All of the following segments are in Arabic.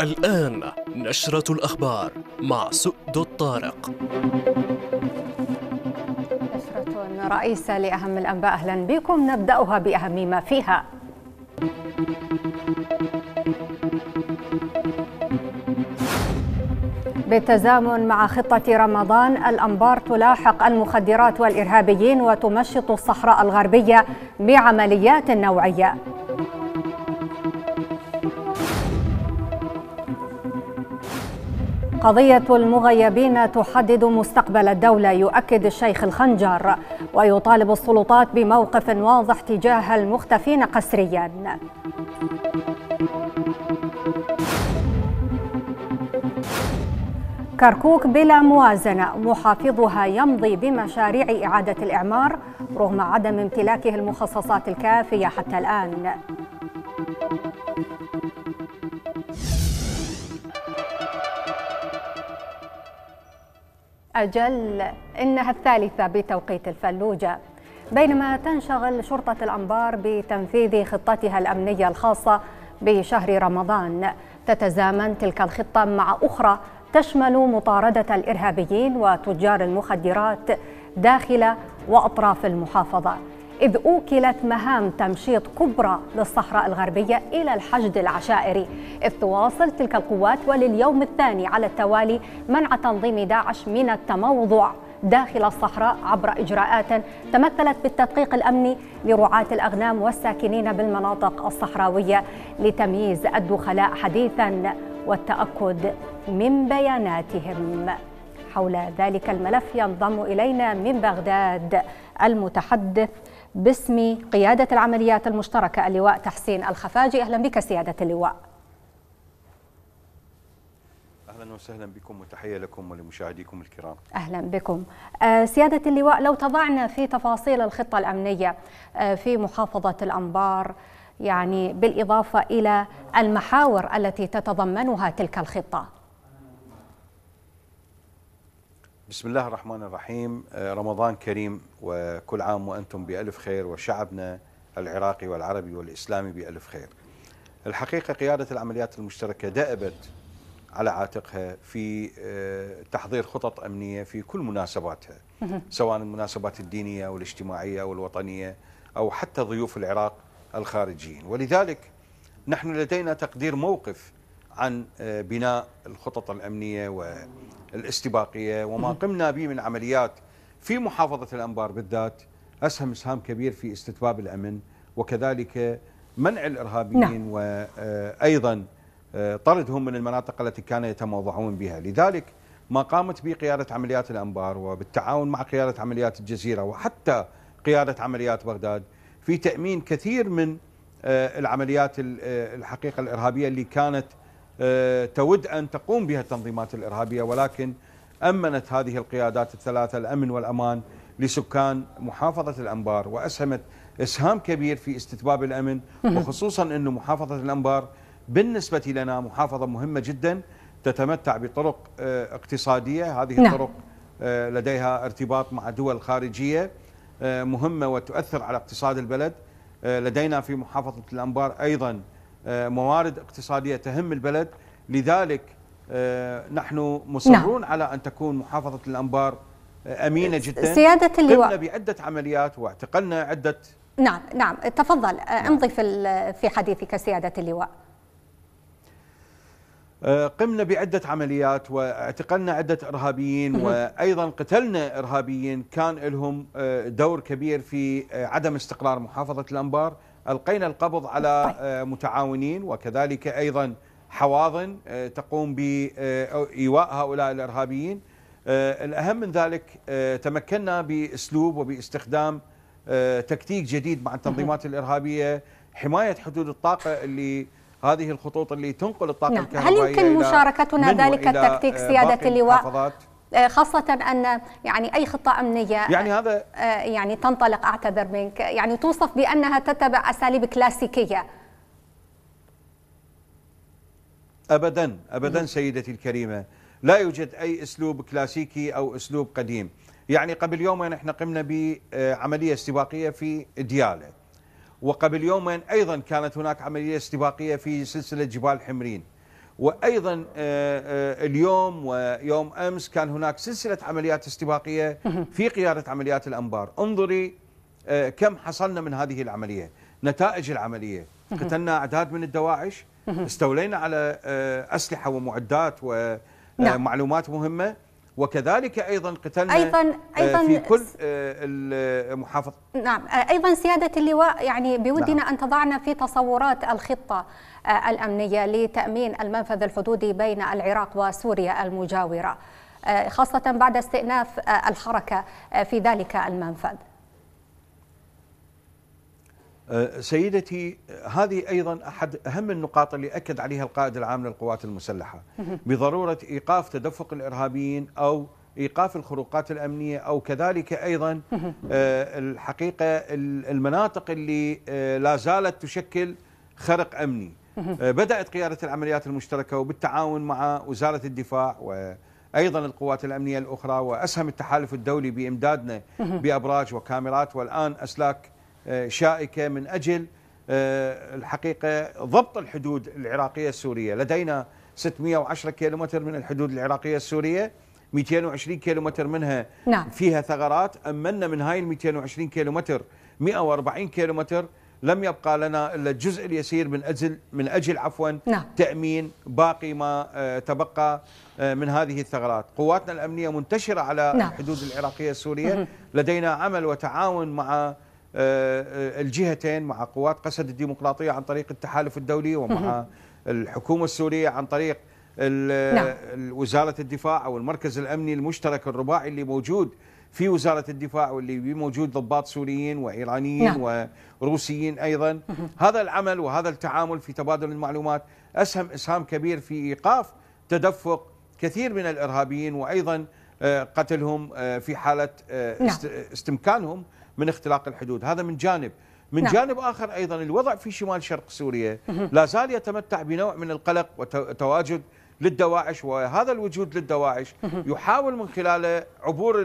الآن نشرة الأخبار مع سؤد الطارق نشرة رئيسة لأهم الأنباء أهلا بكم نبدأها بأهم ما فيها بالتزامن مع خطة رمضان الأنبار تلاحق المخدرات والإرهابيين وتمشط الصحراء الغربية بعمليات نوعية قضية المغيبين تحدد مستقبل الدولة يؤكد الشيخ الخنجر ويطالب السلطات بموقف واضح تجاه المختفين قسريا كركوك بلا موازنة محافظها يمضي بمشاريع إعادة الإعمار رغم عدم امتلاكه المخصصات الكافية حتى الآن أجل إنها الثالثة بتوقيت الفلوجة بينما تنشغل شرطة الأنبار بتنفيذ خطتها الأمنية الخاصة بشهر رمضان تتزامن تلك الخطة مع أخرى تشمل مطاردة الإرهابيين وتجار المخدرات داخل وأطراف المحافظة إذ أوكلت مهام تمشيط كبرى للصحراء الغربية إلى الحشد العشائري إذ تواصل تلك القوات ولليوم الثاني على التوالي منع تنظيم داعش من التموضع داخل الصحراء عبر إجراءات تمثلت بالتدقيق الأمني لرعاة الأغنام والساكنين بالمناطق الصحراوية لتمييز الدخلاء حديثا والتأكد من بياناتهم حول ذلك الملف ينضم إلينا من بغداد المتحدث باسم قيادة العمليات المشتركة اللواء تحسين الخفاجي أهلا بك سيادة اللواء اهلا وسهلا بكم وتحيه لكم ولمشاهديكم الكرام. اهلا بكم. آه، سياده اللواء لو تضعنا في تفاصيل الخطه الامنيه آه، في محافظه الانبار يعني بالاضافه الى المحاور التي تتضمنها تلك الخطه. بسم الله الرحمن الرحيم آه، رمضان كريم وكل عام وأنتم بألف خير وشعبنا العراقي والعربي والإسلامي بألف خير الحقيقة قيادة العمليات المشتركة دأبت على عاتقها في آه، تحضير خطط أمنية في كل مناسباتها سواء المناسبات الدينية والاجتماعية والوطنية أو حتى ضيوف العراق الخارجيين ولذلك نحن لدينا تقدير موقف عن آه، بناء الخطط الأمنية والاستباقية وما قمنا به من عمليات في محافظة الأنبار بالذات أسهم إسهام كبير في استتباب الأمن وكذلك منع الإرهابيين نعم. وأيضا آه، آه، طردهم من المناطق التي كان يتموضعون بها لذلك ما قامت به قيادة عمليات الأنبار وبالتعاون مع قيادة عمليات الجزيرة وحتى قيادة عمليات بغداد في تأمين كثير من العمليات الحقيقة الإرهابية اللي كانت آه، تود أن تقوم بها التنظيمات الإرهابية ولكن أمنت هذه القيادات الثلاثة الأمن والأمان لسكان محافظة الأنبار وأسهمت إسهام كبير في استتباب الأمن وخصوصا أن محافظة الأنبار بالنسبة لنا محافظة مهمة جدا تتمتع بطرق آه، اقتصادية هذه نعم. الطرق آه، لديها ارتباط مع دول خارجية مهمة وتؤثر على اقتصاد البلد لدينا في محافظة الأنبار أيضا آه، موارد اقتصادية تهم البلد لذلك آه، نحن نعم. مصرون نعم. على أن تكون محافظة الأنبار آه، أمينة جدا سيادة اللواء قمنا بعدة عمليات واعتقلنا عدة نعم نعم تفضل نعم. امضي في في حديثك سيادة اللواء قمنا بعدة عمليات واعتقلنا عدة إرهابيين وأيضا قتلنا إرهابيين كان لهم دور كبير في عدم استقرار محافظة الأنبار القينا القبض على طيب. آه، متعاونين وكذلك ايضا حواضن آه، تقوم بايواء هؤلاء الارهابيين آه، الاهم من ذلك تمكنا باسلوب وباستخدام تكتيك جديد مع التنظيمات الارهابيه حمايه حدود الطاقه اللي هذه الخطوط اللي تنقل الطاقه نعم. الكهربائيه هل يمكن مشاركتنا ذلك التكتيك سياده اللواء آه، خاصة أن يعني أي خطة أمنية آه، يعني هذا آه، يعني تنطلق أعتذر منك يعني توصف بأنها تتبع أساليب كلاسيكية أبدا أبدا سيدتي الكريمة لا يوجد أي أسلوب كلاسيكي أو أسلوب قديم يعني قبل يومين احنا قمنا بعملية استباقية في ديالة وقبل يومين أيضا كانت هناك عملية استباقية في سلسلة جبال حمرين وايضا آه، آه، اليوم ويوم امس كان هناك سلسله عمليات استباقيه في قياده عمليات الانبار، انظري آه، كم حصلنا من هذه العمليه، نتائج العمليه، قتلنا اعداد من الدواعش، استولينا على اسلحه ومعدات ومعلومات نعم. مهمه وكذلك ايضا قتلنا ايضا آه، ايضا في كل آه، المحافظ نعم آه، ايضا سياده اللواء يعني بودنا نعم. ان تضعنا في تصورات الخطه الامنيه لتامين المنفذ الحدودي بين العراق وسوريا المجاوره خاصه بعد استئناف الحركه في ذلك المنفذ آه، سيدتي هذه أيضا أحد أهم النقاط اللي أكد عليها القائد العام للقوات المسلحة بضرورة إيقاف تدفق الإرهابيين أو إيقاف الخروقات الأمنية أو كذلك أيضا آه، الحقيقة المناطق اللي آه، لا زالت تشكل خرق أمني بدأت قيادة العمليات المشتركة وبالتعاون مع وزارة الدفاع و ايضا القوات الامنيه الاخرى واسهم التحالف الدولي بامدادنا بابراج وكاميرات والان اسلاك آه، شائكة من أجل آه، الحقيقة ضبط الحدود العراقية السورية لدينا 610 كيلومتر من الحدود العراقية السورية 220 كيلومتر منها نعم. فيها ثغرات أمنا من هاي ال 220 كيلومتر 140 كيلومتر لم يبقى لنا الا الجزء اليسير من اجل من اجل عفوا نعم. تامين باقي ما آه، تبقى من هذه الثغرات، قواتنا الامنيه منتشره على نعم. الحدود العراقيه السوريه، لدينا عمل وتعاون مع آه، آه، الجهتين مع قوات قسد الديمقراطية عن طريق التحالف الدولي ومع الحكومة السورية عن طريق نعم. وزارة الدفاع أو المركز الأمني المشترك الرباعي اللي موجود في وزارة الدفاع واللي موجود ضباط سوريين وإيرانيين نعم. وروسيين أيضا هذا العمل وهذا التعامل في تبادل المعلومات أسهم إسهام كبير في إيقاف تدفق كثير من الإرهابيين وأيضا آه، قتلهم في حالة نعم. استمكانهم من اختلاق الحدود هذا من جانب من نعم. جانب آخر أيضا الوضع في شمال شرق سوريا لا زال يتمتع بنوع من القلق وتواجد للدواعش وهذا الوجود للدواعش يحاول من خلاله عبور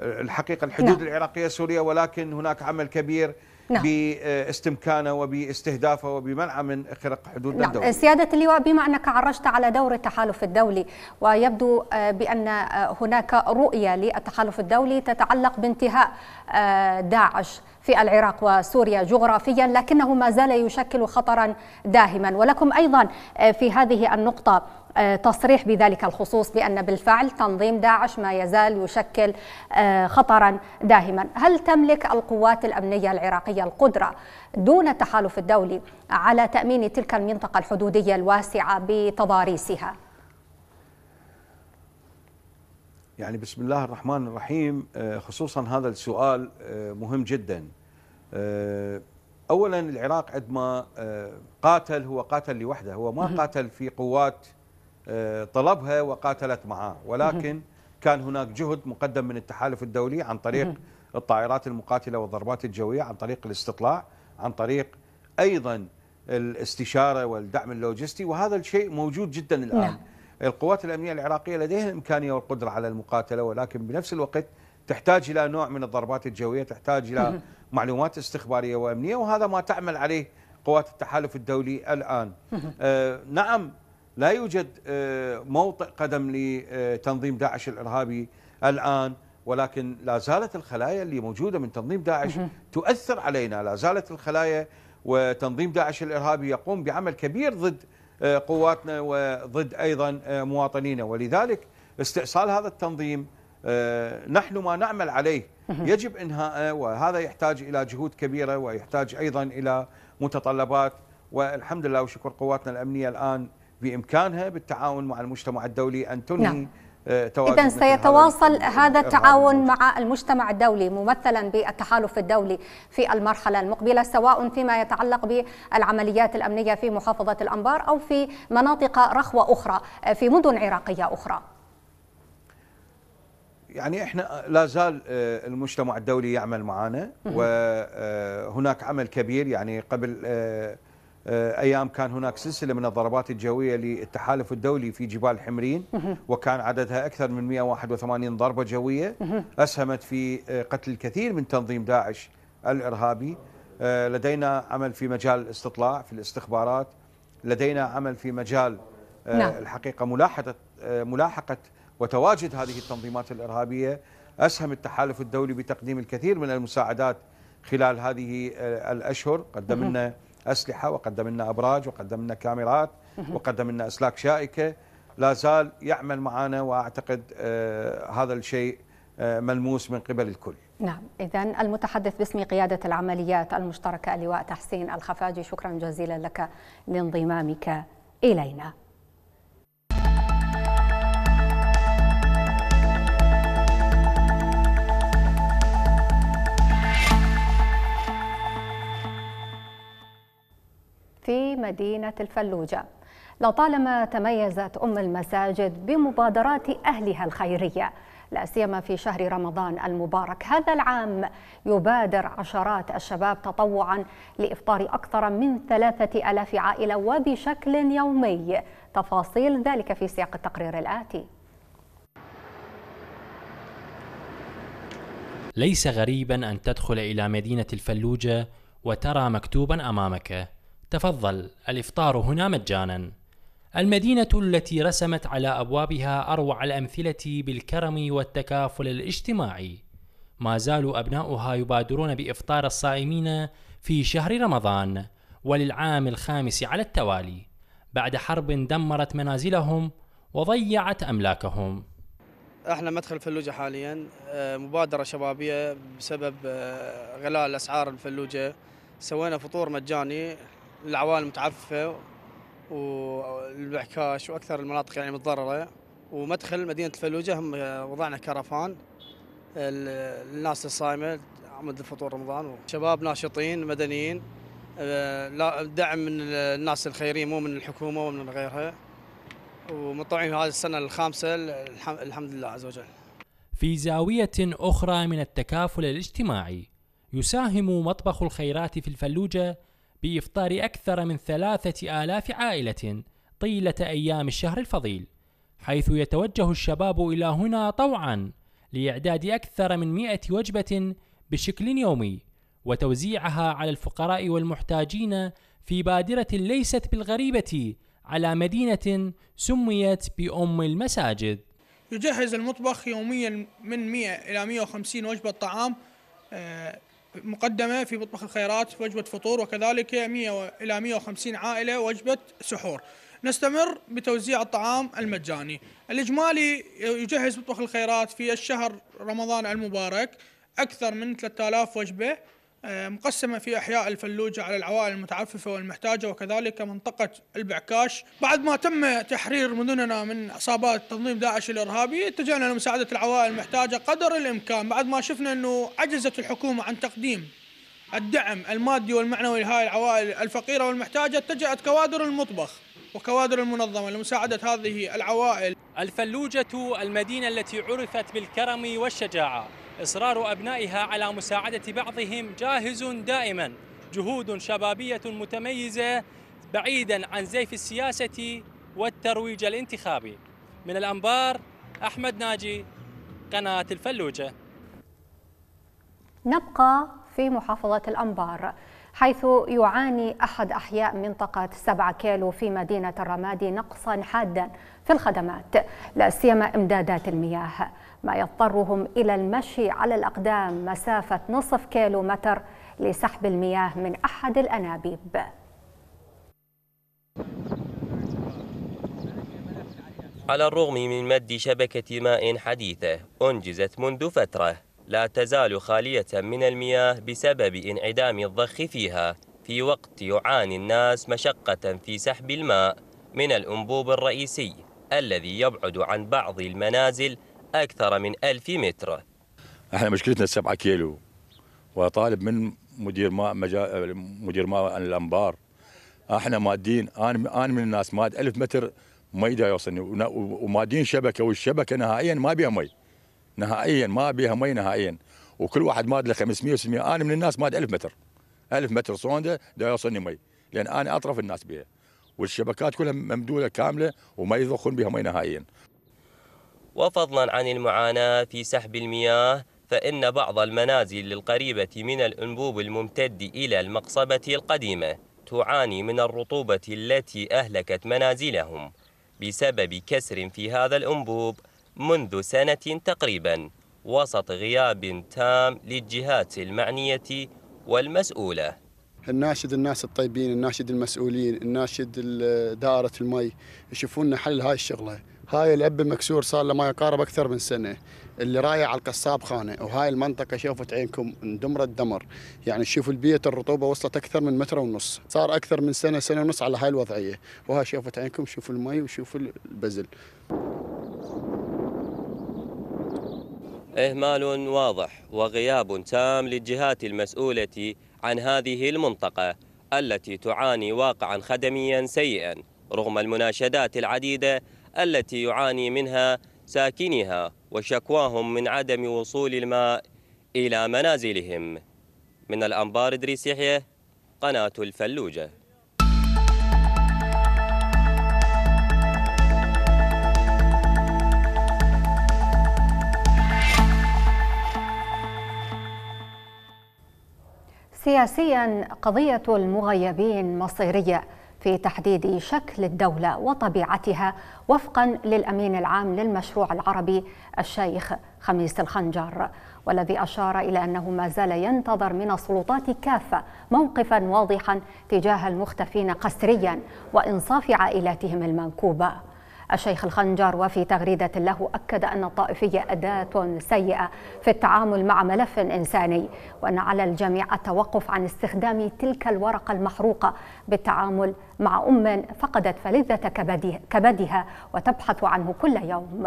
الحقيقة الحدود نعم. العراقية السورية ولكن هناك عمل كبير نعم. باستمكانه وباستهدافه وبمنعه من خرق حدود نعم. الدولة سيادة اللواء بما أنك عرجت على دور التحالف الدولي ويبدو آه، بأن آه، هناك رؤية للتحالف الدولي تتعلق بانتهاء آه، داعش في العراق وسوريا جغرافيا لكنه ما زال يشكل خطرا داهما ولكم أيضا آه، في هذه النقطة آه، تصريح بذلك الخصوص بأن بالفعل تنظيم داعش ما يزال يشكل آه، خطرا داهما هل تملك القوات الأمنية العراقية القدرة دون التحالف الدولي على تأمين تلك المنطقة الحدودية الواسعة بتضاريسها؟ يعني بسم الله الرحمن الرحيم خصوصا هذا السؤال مهم جدا آه، اولا العراق عندما آه، قاتل هو قاتل لوحده هو ما قاتل في قوات آه، طلبها وقاتلت معاه ولكن كان هناك جهد مقدم من التحالف الدولي عن طريق الطائرات المقاتله والضربات الجويه عن طريق الاستطلاع عن طريق ايضا الاستشاره والدعم اللوجستي وهذا الشيء موجود جدا الان نعم. القوات الامنيه العراقيه لديها الامكانيه والقدره على المقاتله ولكن بنفس الوقت تحتاج الى نوع من الضربات الجويه تحتاج الى معلومات استخبارية وأمنية وهذا ما تعمل عليه قوات التحالف الدولي الآن آه، نعم لا يوجد آه، موطئ قدم لتنظيم داعش الإرهابي الآن ولكن لا زالت الخلايا اللي موجودة من تنظيم داعش تؤثر علينا لا زالت الخلايا وتنظيم داعش الإرهابي يقوم بعمل كبير ضد آه، قواتنا وضد أيضا مواطنينا ولذلك استئصال هذا التنظيم نحن ما نعمل عليه يجب انهائه وهذا يحتاج الى جهود كبيره ويحتاج ايضا الى متطلبات والحمد لله وشكر قواتنا الامنيه الان بامكانها بالتعاون مع المجتمع الدولي ان تنهي نعم. إذا آه، سيتواصل هذا التعاون مع المجتمع الدولي ممثلا بالتحالف الدولي في المرحلة المقبلة سواء فيما يتعلق بالعمليات الأمنية في محافظة الأنبار أو في مناطق رخوة أخرى آه، في مدن عراقية أخرى يعني احنا لا زال آه، المجتمع الدولي يعمل معنا وهناك آه، عمل كبير يعني قبل آه، ايام كان هناك سلسله من الضربات الجويه للتحالف الدولي في جبال حمرين وكان عددها اكثر من 181 ضربه جويه اسهمت في قتل الكثير من تنظيم داعش الارهابي لدينا عمل في مجال الاستطلاع في الاستخبارات لدينا عمل في مجال نعم. الحقيقه ملاحقه ملاحقه وتواجد هذه التنظيمات الإرهابية أسهم التحالف الدولي بتقديم الكثير من المساعدات خلال هذه آه، الأشهر قدمنا أسلحة وقدمنا أبراج وقدمنا كاميرات وقدمنا أسلاك شائكة لا زال يعمل معنا وأعتقد آه، هذا الشيء آه، ملموس من قبل الكل نعم إذا المتحدث باسم قيادة العمليات المشتركة اللواء تحسين الخفاجي شكرا جزيلا لك لانضمامك إلينا مدينة الفلوجة لطالما تميزت أم المساجد بمبادرات أهلها الخيرية لا سيما في شهر رمضان المبارك هذا العام يبادر عشرات الشباب تطوعا لإفطار أكثر من ثلاثة ألاف عائلة وبشكل يومي تفاصيل ذلك في سياق التقرير الآتي ليس غريبا أن تدخل إلى مدينة الفلوجة وترى مكتوبا أمامك تفضل الإفطار هنا مجانا المدينة التي رسمت على أبوابها أروع الأمثلة بالكرم والتكافل الاجتماعي ما زال أبناؤها يبادرون بإفطار الصائمين في شهر رمضان وللعام الخامس على التوالي بعد حرب دمرت منازلهم وضيعت أملاكهم احنا مدخل فلوجة حاليا آه، مبادرة شبابية بسبب آه، غلاء الأسعار الفلوجة سوينا فطور مجاني العوالم متعففه والبعكاش واكثر المناطق يعني متضرره ومدخل مدينه الفلوجه هم آه، وضعنا كرفان الناس الصايمه عمد الفطور رمضان شباب ناشطين مدنيين آه، لا دعم من الناس الخيرين مو من الحكومه ومن غيرها ومطوعين هذه السنه الخامسه الحمد لله عز وجل. في زاويه اخرى من التكافل الاجتماعي يساهم مطبخ الخيرات في الفلوجه بإفطار أكثر من ثلاثة آلاف عائلة طيلة أيام الشهر الفضيل حيث يتوجه الشباب إلى هنا طوعا لإعداد أكثر من مئة وجبة بشكل يومي وتوزيعها على الفقراء والمحتاجين في بادرة ليست بالغريبة على مدينة سميت بأم المساجد يجهز المطبخ يوميا من 100 إلى 150 وجبة طعام آه، مقدمة في مطبخ الخيرات وجبة فطور وكذلك 100 إلى 150 عائلة وجبة سحور نستمر بتوزيع الطعام المجاني الإجمالي يجهز مطبخ الخيرات في الشهر رمضان المبارك أكثر من 3000 وجبة آه، مقسمة في أحياء الفلوجة على العوائل المتعففة والمحتاجة وكذلك منطقة البعكاش بعد ما تم تحرير مدننا من عصابات تنظيم داعش الإرهابي اتجهنا لمساعدة العوائل المحتاجة قدر الإمكان بعد ما شفنا أنه عجزت الحكومة عن تقديم الدعم المادي والمعنوي لهذه العوائل الفقيرة والمحتاجة اتجهت كوادر المطبخ وكوادر المنظمة لمساعدة هذه العوائل الفلوجة المدينة التي عرفت بالكرم والشجاعة إصرار أبنائها على مساعدة بعضهم جاهز دائما جهود شبابية متميزة بعيدا عن زيف السياسة والترويج الانتخابي من الأنبار أحمد ناجي قناة الفلوجة نبقى في محافظة الأنبار حيث يعاني أحد أحياء منطقة 7 كيلو في مدينة الرمادي نقصا حادا في الخدمات لا سيما إمدادات المياه ما يضطرهم إلى المشي على الأقدام مسافة نصف كيلو متر لسحب المياه من أحد الأنابيب على الرغم من مد شبكة ماء حديثة أنجزت منذ فترة لا تزال خالية من المياه بسبب انعدام الضخ فيها في وقت يعاني الناس مشقة في سحب الماء من الأنبوب الرئيسي الذي يبعد عن بعض المنازل أكثر من ألف متر احنا مشكلتنا 7 كيلو وطالب من مدير ماء مجا... مدير ماء الانبار احنا مادين انا انا من الناس ماد 1000 متر مي دا يوصلني ومادين شبكه والشبكه نهائيا ما بيها مي نهائيا ما بيها مي نهائيا وكل واحد ماد له 500 و600 انا من الناس ماد 1000 متر 1000 متر صونده دا يوصلني مي لان انا اطرف الناس بها والشبكات كلها ممدوده كامله وما يضخون بها مي نهائيا وفضلا عن المعاناه في سحب المياه فإن بعض المنازل القريبة من الأنبوب الممتد إلى المقصبة القديمة تعاني من الرطوبة التي أهلكت منازلهم بسبب كسر في هذا الأنبوب منذ سنة تقريبا وسط غياب تام للجهات المعنية والمسؤولة الناشد الناس الطيبين الناشد المسؤولين الناشد دائرة المي يشوفون حل هاي الشغلة هاي الأب مكسور صار له ما يقارب أكثر من سنة اللي رايح على القصاب خانة وهاي المنطقة شوفت عينكم اندمرت دمر يعني شوفوا البيت الرطوبة وصلت أكثر من متر ونص صار أكثر من سنة سنة ونص على هاي الوضعية وهاي شوفت عينكم شوفوا المي وشوفوا البزل إهمال واضح وغياب تام للجهات المسؤولة عن هذه المنطقة التي تعاني واقعا خدميا سيئا رغم المناشدات العديدة التي يعاني منها ساكنها وشكواهم من عدم وصول الماء إلى منازلهم من الأنبار دريسيحية يحيى قناة الفلوجة سياسيا قضية المغيبين مصيرية في تحديد شكل الدولة وطبيعتها وفقا للأمين العام للمشروع العربي الشيخ خميس الخنجر والذي أشار إلى أنه ما زال ينتظر من السلطات كافة موقفا واضحا تجاه المختفين قسريا وإنصاف عائلاتهم المنكوبة الشيخ الخنجر وفي تغريدة له أكد أن الطائفية أداة سيئة في التعامل مع ملف إنساني وأن على الجميع التوقف عن استخدام تلك الورقة المحروقة بالتعامل مع أم فقدت فلذة كبدها وتبحث عنه كل يوم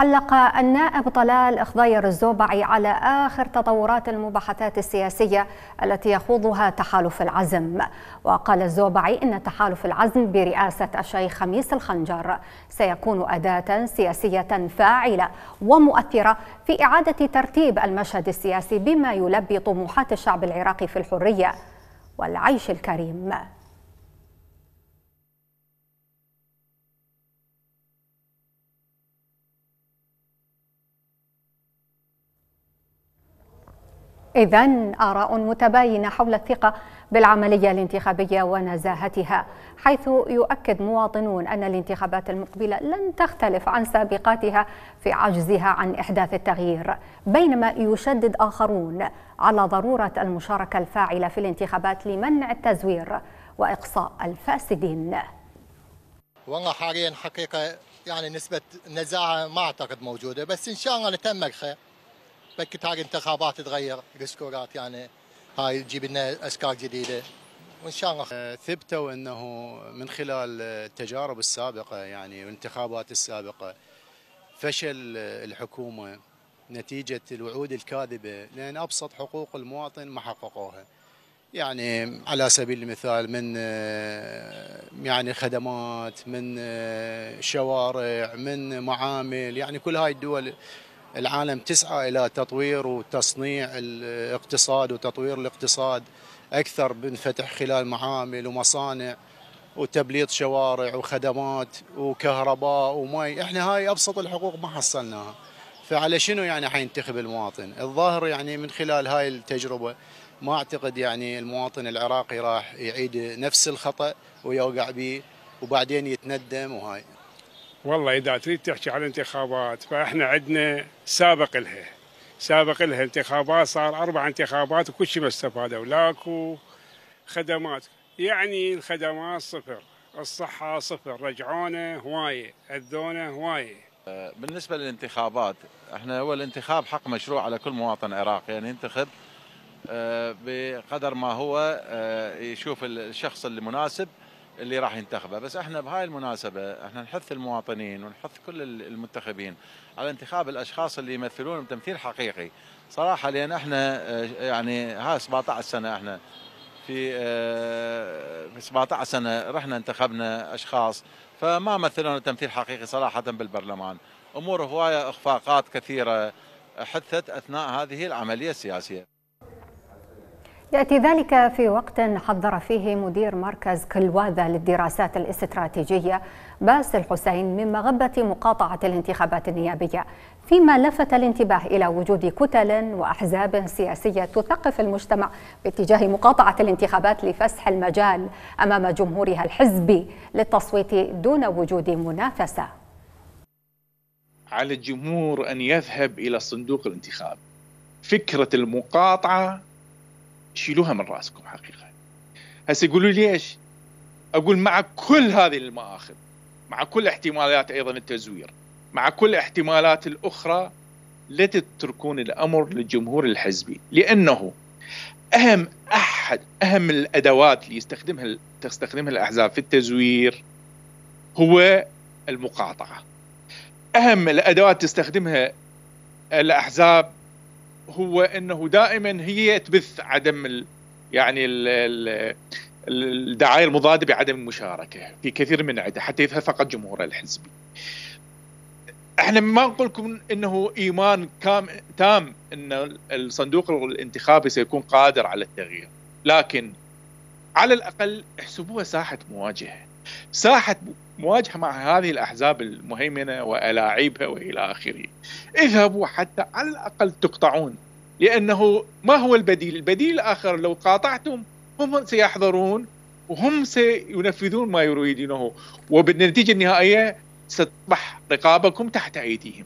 علق النائب طلال خضير الزوبعي على آخر تطورات المباحثات السياسية التي يخوضها تحالف العزم وقال الزوبعي إن تحالف العزم برئاسة الشيخ خميس الخنجر سيكون أداة سياسية فاعلة ومؤثرة في إعادة ترتيب المشهد السياسي بما يلبي طموحات الشعب العراقي في الحرية والعيش الكريم إذا آراء متباينة حول الثقة بالعملية الانتخابية ونزاهتها حيث يؤكد مواطنون أن الانتخابات المقبلة لن تختلف عن سابقاتها في عجزها عن إحداث التغيير بينما يشدد آخرون على ضرورة المشاركة الفاعلة في الانتخابات لمنع التزوير وإقصاء الفاسدين والله حاليا حقيقة يعني نسبة النزاعة ما أعتقد موجودة بس إن شاء الله نتمك خير بك هاي انتخابات تغير السكورات يعني هاي تجيب لنا اسكار جديده وان شاء الله ثبتوا انه من خلال التجارب السابقه يعني والانتخابات السابقه فشل الحكومه نتيجه الوعود الكاذبه لان ابسط حقوق المواطن ما حققوها. يعني على سبيل المثال من اه، يعني خدمات من اه، شوارع من معامل يعني كل هاي الدول العالم تسعى إلى تطوير وتصنيع الاقتصاد وتطوير الاقتصاد أكثر من فتح خلال معامل ومصانع وتبليط شوارع وخدمات وكهرباء ومي احنا هاي ابسط الحقوق ما حصلناها فعلى شنو يعني حينتخب المواطن الظاهر يعني من خلال هاي التجربه ما اعتقد يعني المواطن العراقي راح يعيد نفس الخطا ويوقع به وبعدين يتندم وهاي والله اذا تريد تحكي على الانتخابات فاحنا عندنا سابق لها سابق لها انتخابات صار اربع انتخابات وكل شيء ما استفادوا لاكو خدمات يعني الخدمات صفر الصحة صفر رجعونا هواية أذونا هواية آه، بالنسبة للانتخابات احنا هو الانتخاب حق مشروع على كل مواطن عراقي يعني ينتخب آه، بقدر ما هو آه، يشوف الشخص المناسب اللي راح ينتخبه بس احنا بهاي المناسبة احنا نحث المواطنين ونحث كل المنتخبين على انتخاب الاشخاص اللي يمثلون بتمثيل حقيقي صراحة لان احنا آه، يعني ها 17 سنة احنا في آه، في 17 سنة رحنا انتخبنا اشخاص فما مثلون تمثيل حقيقي صراحة بالبرلمان امور هواية اخفاقات كثيرة حثت اثناء هذه العملية السياسية يأتي ذلك في وقت حذر فيه مدير مركز كلواذا للدراسات الاستراتيجية باسل حسين من مغبة مقاطعة الانتخابات النيابية فيما لفت الانتباه إلى وجود كتل وأحزاب سياسية تثقف المجتمع باتجاه مقاطعة الانتخابات لفسح المجال أمام جمهورها الحزبي للتصويت دون وجود منافسة على الجمهور أن يذهب إلى صندوق الانتخاب فكرة المقاطعة شيلوها من راسكم حقيقه هسه يقولوا ليش اقول مع كل هذه المآخذ مع كل احتمالات ايضا التزوير مع كل احتمالات الاخرى لا تتركون الامر للجمهور الحزبي لانه اهم احد اهم الادوات اللي يستخدمها تستخدمها الاحزاب في التزوير هو المقاطعه اهم الادوات تستخدمها الاحزاب هو انه دائما هي تبث عدم الـ يعني الـ الـ الدعايه المضاده بعدم المشاركه في كثير من عده حتى يذهب فقط جمهورها الحزبي. احنا ما نقول لكم انه ايمان كام تام ان الصندوق الانتخابي سيكون قادر على التغيير، لكن على الاقل احسبوها ساحه مواجهه. ساحه مواجهة مع هذه الأحزاب المهيمنة وألاعيبها وإلى آخره اذهبوا حتى على الأقل تقطعون لأنه ما هو البديل البديل الآخر لو قاطعتم هم سيحضرون وهم سينفذون ما يريدونه وبالنتيجة النهائية ستصبح رقابكم تحت أيديهم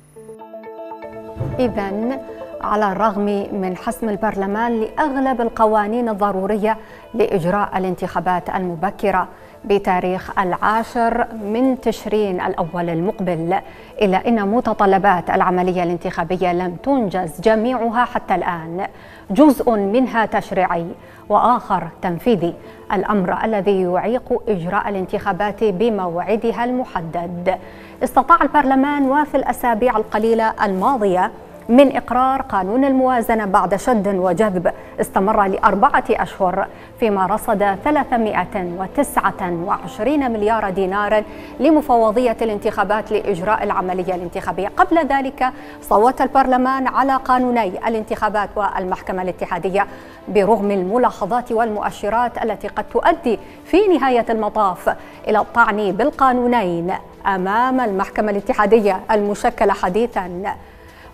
إذا على الرغم من حسم البرلمان لأغلب القوانين الضرورية لإجراء الانتخابات المبكرة بتاريخ العاشر من تشرين الأول المقبل إلا أن متطلبات العملية الانتخابية لم تنجز جميعها حتى الآن جزء منها تشريعي وآخر تنفيذي الأمر الذي يعيق إجراء الانتخابات بموعدها المحدد استطاع البرلمان وفي الأسابيع القليلة الماضية من إقرار قانون الموازنة بعد شد وجذب استمر لأربعة أشهر فيما رصد 329 مليار دينار لمفوضية الانتخابات لإجراء العملية الانتخابية قبل ذلك صوت البرلمان على قانوني الانتخابات والمحكمة الاتحادية برغم الملاحظات والمؤشرات التي قد تؤدي في نهاية المطاف إلى الطعن بالقانونين أمام المحكمة الاتحادية المشكلة حديثاً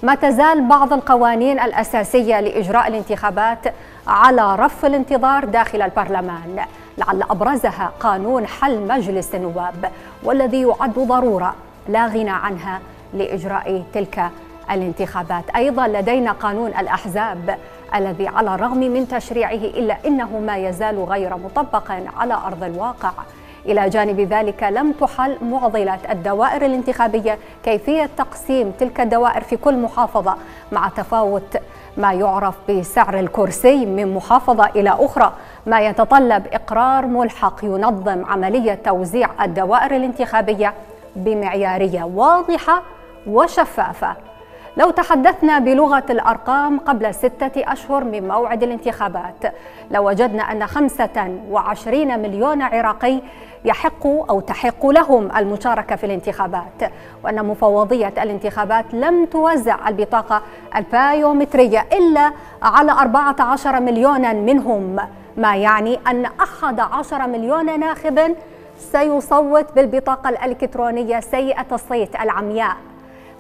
ما تزال بعض القوانين الأساسية لإجراء الانتخابات على رف الانتظار داخل البرلمان لعل أبرزها قانون حل مجلس النواب والذي يعد ضرورة لا غنى عنها لإجراء تلك الانتخابات أيضا لدينا قانون الأحزاب الذي على الرغم من تشريعه إلا إنه ما يزال غير مطبق على أرض الواقع إلى جانب ذلك لم تحل معضلة الدوائر الانتخابية كيفية تقسيم تلك الدوائر في كل محافظة مع تفاوت ما يعرف بسعر الكرسي من محافظة إلى أخرى ما يتطلب إقرار ملحق ينظم عملية توزيع الدوائر الانتخابية بمعيارية واضحة وشفافة لو تحدثنا بلغة الأرقام قبل ستة أشهر من موعد الانتخابات لوجدنا لو أن 25 مليون عراقي يحق أو تحق لهم المشاركة في الانتخابات وأن مفوضية الانتخابات لم توزع البطاقة البايومترية إلا على 14 مليونا منهم ما يعني أن 11 مليون ناخب سيصوت بالبطاقة الإلكترونية سيئة الصيت العمياء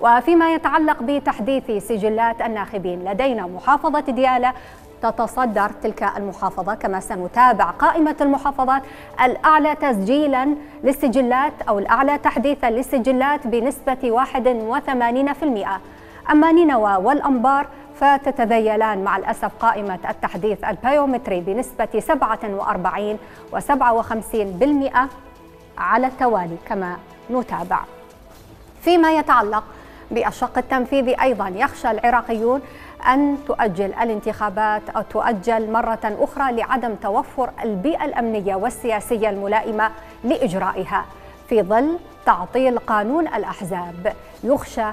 وفيما يتعلق بتحديث سجلات الناخبين لدينا محافظة ديالى تتصدر تلك المحافظة كما سنتابع قائمة المحافظات الأعلى تسجيلا للسجلات أو الأعلى تحديثا للسجلات بنسبة 81% أما نينوى والأنبار فتتذيلان مع الأسف قائمة التحديث البيومتري بنسبة 47 و57% على التوالي كما نتابع فيما يتعلق بالشق التنفيذي أيضا يخشى العراقيون أن تؤجل الانتخابات أو تؤجل مرة أخرى لعدم توفر البيئة الأمنية والسياسية الملائمة لإجرائها في ظل تعطيل قانون الأحزاب يخشى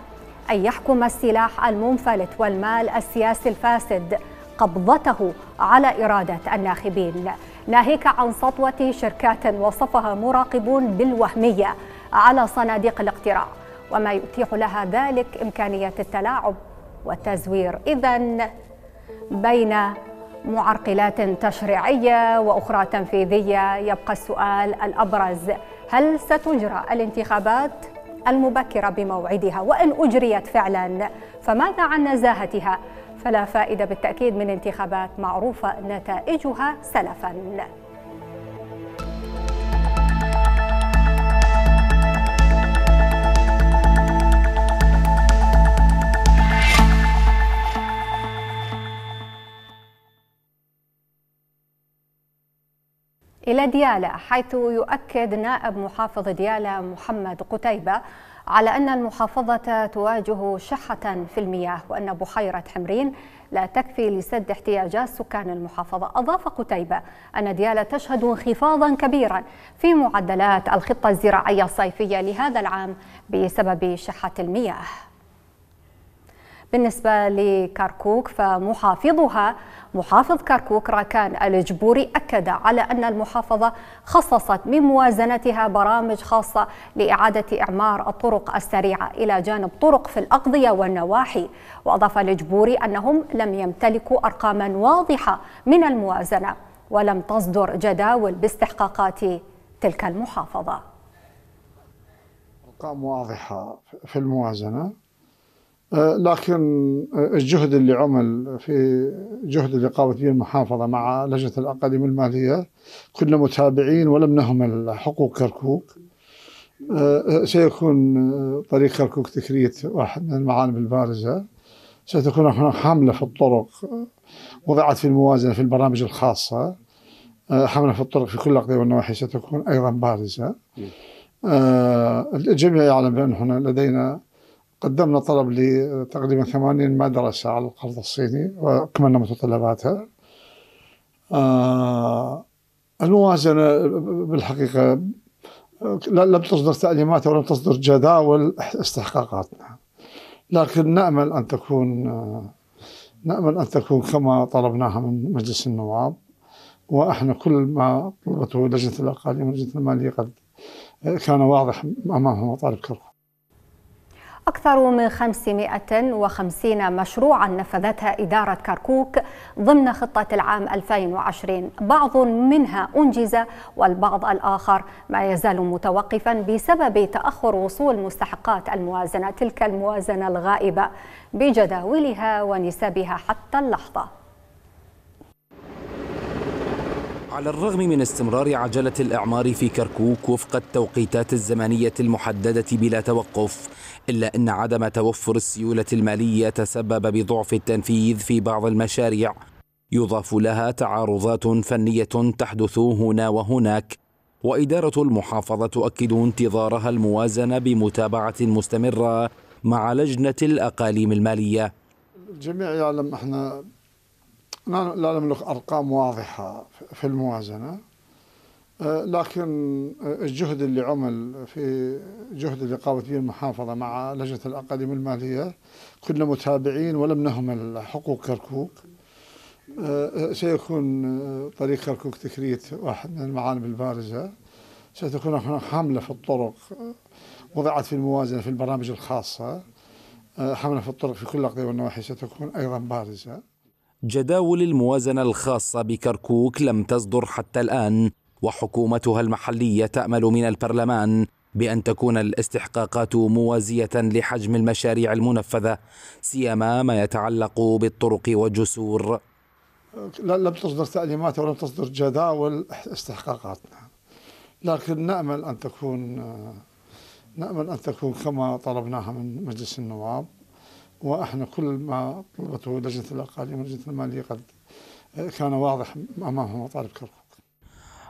أن يحكم السلاح المنفلت والمال السياسي الفاسد قبضته على إرادة الناخبين ناهيك عن سطوة شركات وصفها مراقبون بالوهمية على صناديق الاقتراع وما يتيح لها ذلك إمكانية التلاعب والتزوير إذا بين معرقلات تشريعية وأخرى تنفيذية يبقى السؤال الأبرز هل ستجرى الانتخابات المبكرة بموعدها وإن أجريت فعلا فماذا عن نزاهتها فلا فائدة بالتأكيد من انتخابات معروفة نتائجها سلفاً إلى ديالى حيث يؤكد نائب محافظ ديالى محمد قتيبة على أن المحافظة تواجه شحة في المياه وأن بحيرة حمرين لا تكفي لسد احتياجات سكان المحافظة أضاف قتيبة أن ديالى تشهد انخفاضا كبيرا في معدلات الخطة الزراعية الصيفية لهذا العام بسبب شحة المياه بالنسبة لكركوك فمحافظها محافظ كركوك راكان الجبوري أكد على أن المحافظة خصصت من موازنتها برامج خاصة لإعادة إعمار الطرق السريعة إلى جانب طرق في الأقضية والنواحي وأضاف الجبوري أنهم لم يمتلكوا أرقاما واضحة من الموازنة ولم تصدر جداول باستحقاقات تلك المحافظة أرقام واضحة في الموازنة آه، لكن آه، الجهد اللي عمل في جهد اللي قامت به المحافظة مع لجنة الأقاليم المالية كنا متابعين ولم نهمل حقوق كركوك آه، سيكون طريق كركوك تكريت واحد من المعالم البارزة ستكون هناك حملة في الطرق وضعت في الموازنة في البرامج الخاصة حملة في الطرق في كل الأقضية والنواحي ستكون أيضا بارزة الجميع يعلم بأن هنا لدينا قدمنا طلب لتقريبا 80 مدرسة على القرض الصيني وأكملنا متطلباتها آه، الموازنة بالحقيقة آه، لم تصدر تعليمات ولم تصدر جداول استحقاقاتنا لكن نأمل أن تكون آه، نأمل أن تكون كما طلبناها من مجلس النواب وإحنا كل ما طلبته لجنة الأقاليم ولجنة المالية قد كان واضح أمامهم مطالب كركوك أكثر من 550 مشروعا نفذتها إدارة كركوك ضمن خطة العام 2020 بعض منها أنجز والبعض الآخر ما يزال متوقفا بسبب تأخر وصول مستحقات الموازنة تلك الموازنة الغائبة بجداولها ونسبها حتى اللحظة على الرغم من استمرار عجلة الإعمار في كركوك وفق التوقيتات الزمنية المحددة بلا توقف إلا أن عدم توفر السيولة المالية تسبب بضعف التنفيذ في بعض المشاريع يضاف لها تعارضات فنية تحدث هنا وهناك وإدارة المحافظة تؤكد انتظارها الموازنة بمتابعة مستمرة مع لجنة الأقاليم المالية الجميع يعلم احنا لا نملك أرقام واضحة في الموازنة آه، لكن آه، الجهد اللي عمل في جهد اللي قامت به المحافظة مع لجنة الأقاليم المالية كنا متابعين ولم نهمل حقوق كركوك آه، سيكون طريق كركوك تكريت واحد من المعالم البارزة ستكون هناك حملة في الطرق وضعت في الموازنة في البرامج الخاصة حملة في الطرق في كل الأقضية والنواحي ستكون أيضا بارزة جداول الموازنة الخاصة بكركوك لم تصدر حتى الآن وحكومتها المحليه تامل من البرلمان بان تكون الاستحقاقات موازيه لحجم المشاريع المنفذه سيما ما يتعلق بالطرق والجسور لم تصدر تعليمات ولم تصدر جداول استحقاقاتنا لكن نامل ان تكون نامل ان تكون كما طلبناها من مجلس النواب واحنا كل ما طلبته لجنه الاقاليم ولجنه الماليه قد كان واضح امامهم مطالب كركوك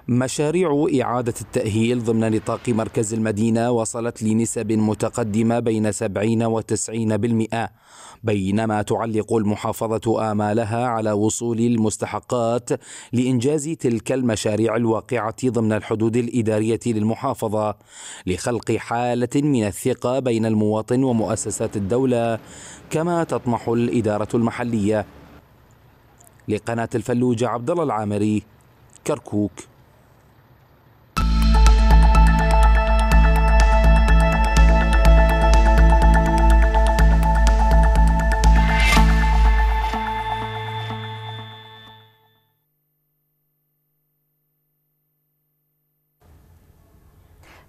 مشاريع إعادة التأهيل ضمن نطاق مركز المدينة وصلت لنسب متقدمة بين 70 و 90% بينما تعلق المحافظة آمالها على وصول المستحقات لإنجاز تلك المشاريع الواقعة ضمن الحدود الإدارية للمحافظة لخلق حالة من الثقة بين المواطن ومؤسسات الدولة كما تطمح الإدارة المحلية لقناة الفلوجة عبد الله العامري كركوك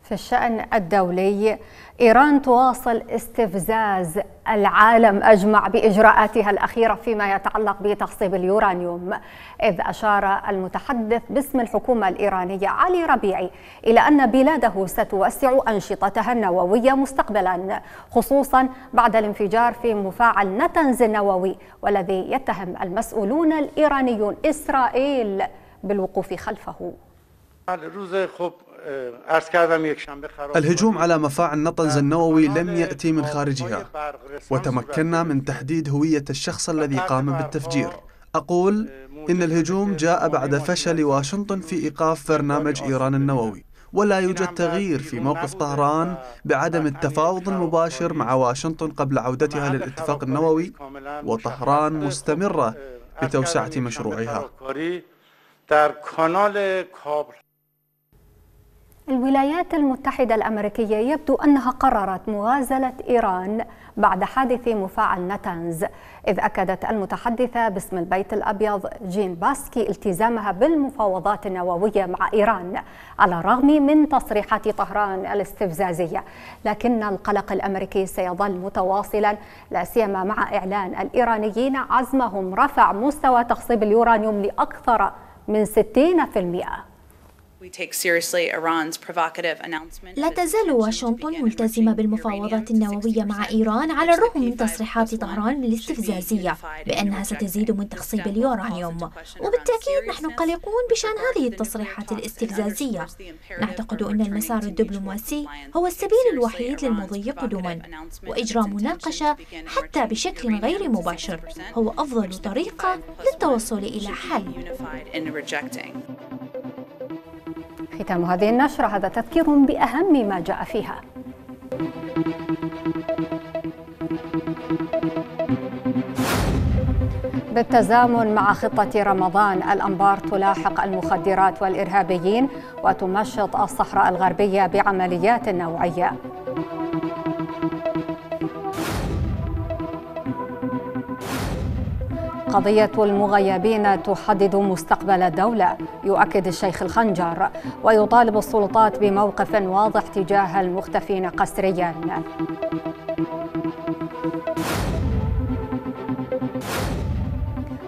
في الشأن الدولي إيران تواصل استفزاز العالم أجمع بإجراءاتها الأخيرة فيما يتعلق بتخصيب اليورانيوم إذ أشار المتحدث باسم الحكومة الإيرانية علي ربيعي إلى أن بلاده ستوسع أنشطتها النووية مستقبلا خصوصا بعد الانفجار في مفاعل نتنز النووي والذي يتهم المسؤولون الإيرانيون إسرائيل بالوقوف خلفه الهجوم على مفاعل نطنز النووي لم يأتي من خارجها وتمكنا من تحديد هوية الشخص الذي قام بالتفجير أقول إن الهجوم جاء بعد فشل واشنطن في إيقاف برنامج إيران النووي ولا نعم، يوجد نعم، تغيير في نعم، موقف طهران بعدم التفاوض المباشر مع واشنطن قبل عودتها للاتفاق النووي وطهران مستمرة بتوسعة مشروعها الولايات المتحدة الأمريكية يبدو أنها قررت مغازلة إيران بعد حادث مفاعل نتنز إذ أكدت المتحدثة باسم البيت الأبيض جين باسكي التزامها بالمفاوضات النووية مع إيران على الرغم من تصريحات طهران الاستفزازية لكن القلق الأمريكي سيظل متواصلا لا سيما مع إعلان الإيرانيين عزمهم رفع مستوى تخصيب اليورانيوم لأكثر من 60% لا تزال واشنطن ملتزمة بالمفاوضات النووية مع إيران على الرغم من تصريحات طهران الاستفزازية بأنها ستزيد من تخصيب اليورانيوم وبالتأكيد نحن قلقون بشأن هذه التصريحات الاستفزازية نعتقد أن المسار الدبلوماسي هو السبيل الوحيد للمضي قدما وإجراء مناقشة حتى بشكل غير مباشر هو أفضل طريقة للتوصل إلى حل. ختام هذه النشرة هذا تذكير بأهم ما جاء فيها بالتزامن مع خطة رمضان الأنبار تلاحق المخدرات والإرهابيين وتمشط الصحراء الغربية بعمليات نوعية قضية المغيبين تحدد مستقبل الدولة يؤكد الشيخ الخنجر ويطالب السلطات بموقف واضح تجاه المختفين قسريا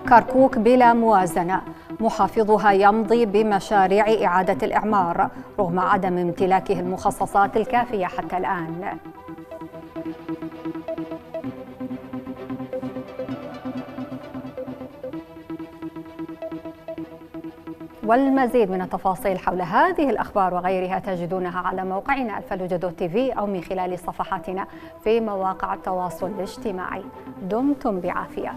كركوك بلا موازنة محافظها يمضي بمشاريع إعادة الإعمار رغم عدم امتلاكه المخصصات الكافية حتى الآن والمزيد من التفاصيل حول هذه الأخبار وغيرها تجدونها على موقعنا الفلوجدو تي في أو من خلال صفحاتنا في مواقع التواصل الاجتماعي دمتم بعافية